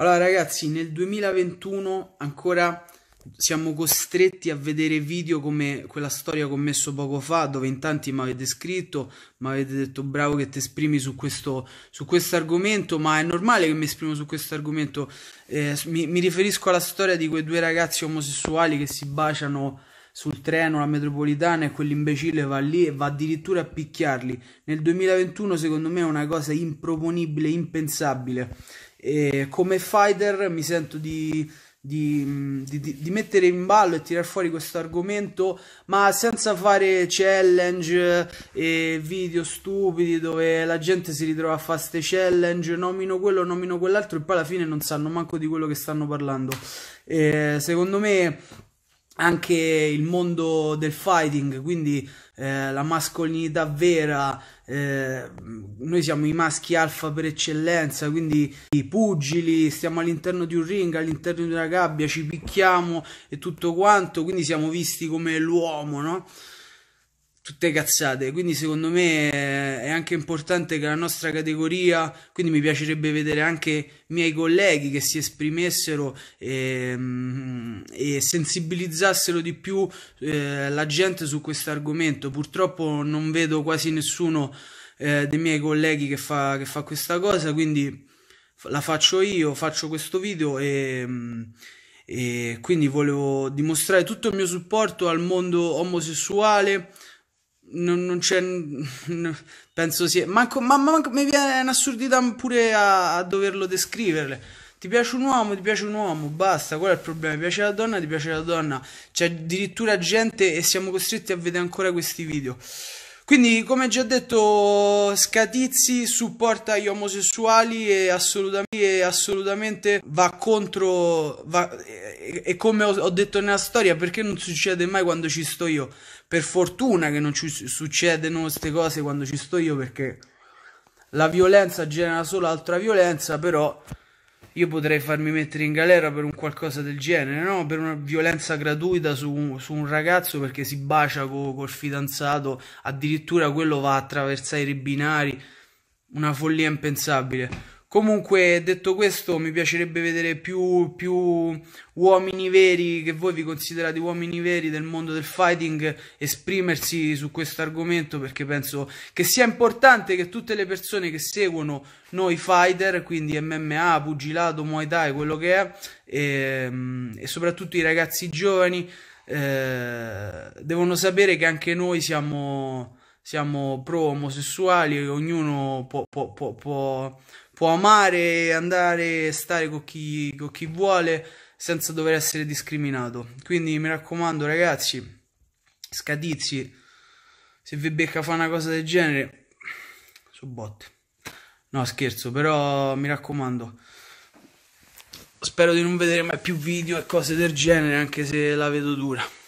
Allora ragazzi, nel 2021 ancora siamo costretti a vedere video come quella storia che ho messo poco fa, dove in tanti mi avete scritto, mi avete detto bravo che ti esprimi su questo, su questo argomento, ma è normale che mi esprimo su questo argomento. Eh, mi, mi riferisco alla storia di quei due ragazzi omosessuali che si baciano sul treno, la metropolitana e quell'imbecille va lì e va addirittura a picchiarli. Nel 2021 secondo me è una cosa improponibile, impensabile. E come fighter mi sento di, di, di, di mettere in ballo e tirar fuori questo argomento, ma senza fare challenge e video stupidi dove la gente si ritrova a fare queste challenge, nomino quello, nomino quell'altro e poi alla fine non sanno manco di quello che stanno parlando. E secondo me anche il mondo del fighting, quindi eh, la mascolinità vera, eh, noi siamo i maschi alfa per eccellenza, quindi i pugili, stiamo all'interno di un ring, all'interno di una gabbia, ci picchiamo e tutto quanto, quindi siamo visti come l'uomo, no? tutte cazzate. Quindi, secondo me eh, è anche importante che la nostra categoria. Quindi, mi piacerebbe vedere anche i miei colleghi che si esprimessero e, ehm, e sensibilizzassero di più eh, la gente su questo argomento. Purtroppo non vedo quasi nessuno eh, dei miei colleghi che fa, che fa questa cosa. Quindi la faccio io, faccio questo video e, mm, e, quindi volevo dimostrare tutto il mio supporto al mondo omosessuale non, non c'è. penso sia. Manco, ma, ma manco, mi viene un'assurdità pure a, a, doverlo descriverle. Ti piace un uomo, ti piace un uomo, basta, qual è il problema? Ti piace la donna, ti piace la donna. C'è addirittura gente e siamo costretti a vedere ancora questi video. Quindi, come già detto, Scatizzi supporta gli omosessuali e assolutamente, e assolutamente va contro. Va, e, e, come ho, ho, detto nella storia, perché non succede mai quando ci sto io? Per fortuna che non ci succedono queste cose quando ci sto io, perché la violenza genera solo altra violenza, però io potrei farmi mettere in galera per un qualcosa del genere, no? Per una violenza gratuita su, su un ragazzo perché si bacia co, col fidanzato, addirittura quello va a attraversare i binari, una follia impensabile. Comunque, detto questo, mi piacerebbe vedere più, più, uomini veri che voi vi considerate uomini veri del mondo del fighting esprimersi su questo argomento perché penso che sia importante che tutte le persone che seguono noi fighter, quindi MMA, pugilato, muay thai, quello che è, e, ehm, e soprattutto i ragazzi giovani, eh, devono sapere che anche noi siamo siamo pro omosessuali, ognuno può, può, può, può, amare, andare, stare con chi, con chi vuole senza dover essere discriminato. Quindi mi raccomando ragazzi, scadizzi, se vi becca fa una cosa del genere, su botte. No scherzo, però mi raccomando. Spero di non vedere mai più video e cose del genere, anche se la vedo dura.